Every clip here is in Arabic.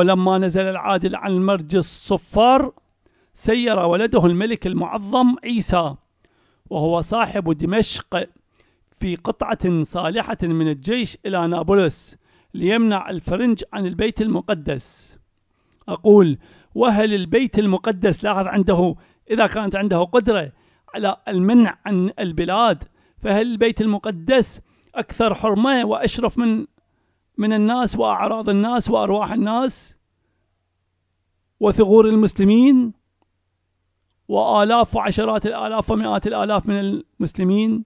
ولما نزل العادل عن المرج الصفار سير ولده الملك المعظم عيسى وهو صاحب دمشق في قطعة صالحة من الجيش إلى نابلس ليمنع الفرنج عن البيت المقدس أقول وهل البيت المقدس لاحظ عنده إذا كانت عنده قدرة على المنع عن البلاد فهل البيت المقدس أكثر حرمة وأشرف من من الناس وأعراض الناس وأرواح الناس وثغور المسلمين وآلاف وعشرات الآلاف ومئات الآلاف من المسلمين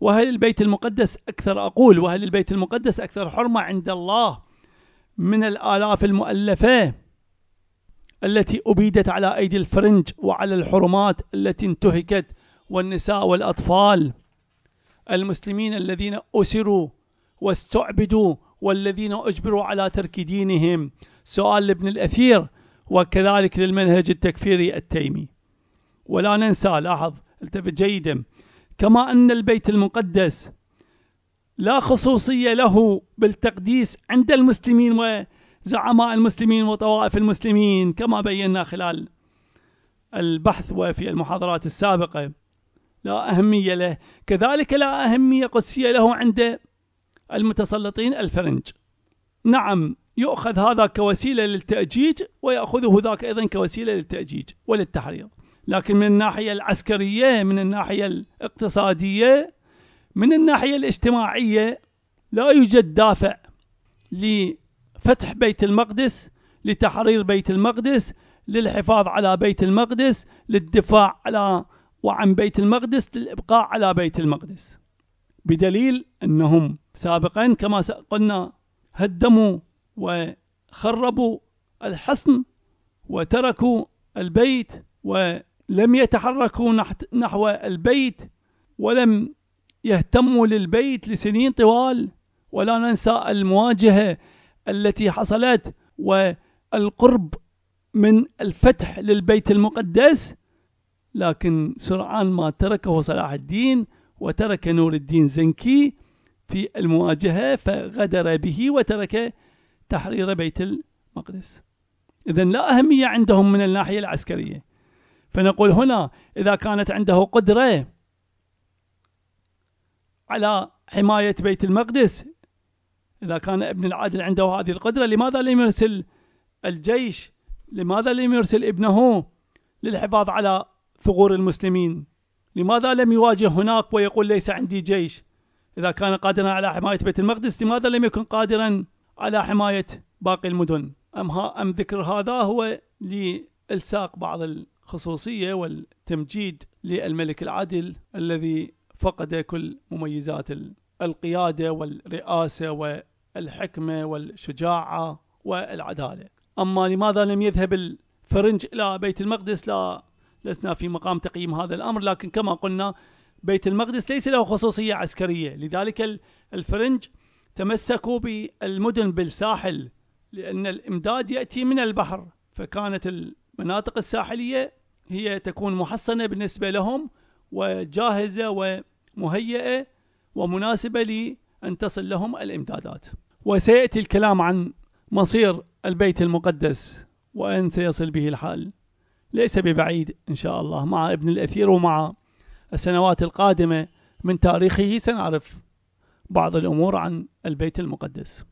وهل البيت المقدس أكثر أقول وهل البيت المقدس أكثر حرمة عند الله من الآلاف المؤلفة التي أبيدت على أيدي الفرنج وعلى الحرمات التي انتهكت والنساء والأطفال المسلمين الذين أسروا واستعبدوا والذين أجبروا على ترك دينهم سؤال لابن الأثير وكذلك للمنهج التكفيري التيمي ولا ننسى لاحظ التفت جيدا كما أن البيت المقدس لا خصوصية له بالتقديس عند المسلمين وزعماء المسلمين وطوائف المسلمين كما بينا خلال البحث وفي المحاضرات السابقة لا أهمية له كذلك لا أهمية قدسية له عند المتسلطين الفرنج نعم يؤخذ هذا كوسيلة للتأجيج ويأخذه ذاك أيضا كوسيلة للتأجيج وللتحريض لكن من الناحية العسكرية من الناحية الاقتصادية من الناحية الاجتماعية لا يوجد دافع لفتح بيت المقدس لتحرير بيت المقدس للحفاظ على بيت المقدس للدفاع على وعن بيت المقدس للإبقاء على بيت المقدس بدليل أنهم سابقا كما قلنا هدموا وخربوا الحصن وتركوا البيت ولم يتحركوا نحو البيت ولم يهتموا للبيت لسنين طوال ولا ننسى المواجهه التي حصلت والقرب من الفتح للبيت المقدس لكن سرعان ما تركه صلاح الدين وترك نور الدين زنكي في المواجهة فغدر به وترك تحرير بيت المقدس إذا لا أهمية عندهم من الناحية العسكرية فنقول هنا إذا كانت عنده قدرة على حماية بيت المقدس إذا كان ابن العادل عنده هذه القدرة لماذا لم يرسل الجيش لماذا لم يرسل ابنه للحفاظ على ثغور المسلمين لماذا لم يواجه هناك ويقول ليس عندي جيش إذا كان قادرا على حماية بيت المقدس لماذا لم يكن قادرا على حماية باقي المدن أم, ها أم ذكر هذا هو لإلساق بعض الخصوصية والتمجيد للملك العدل الذي فقد كل مميزات القيادة والرئاسة والحكمة والشجاعة والعدالة أما لماذا لم يذهب الفرنج إلى بيت المقدس لا لسنا في مقام تقييم هذا الأمر لكن كما قلنا بيت المقدس ليس له خصوصية عسكرية لذلك الفرنج تمسكوا بالمدن بالساحل لأن الإمداد يأتي من البحر فكانت المناطق الساحلية هي تكون محصنة بالنسبة لهم وجاهزة ومهيئة ومناسبة لأن تصل لهم الإمدادات وسيأتي الكلام عن مصير البيت المقدس وأن سيصل به الحال ليس ببعيد إن شاء الله مع ابن الأثير ومع السنوات القادمة من تاريخه سنعرف بعض الأمور عن البيت المقدس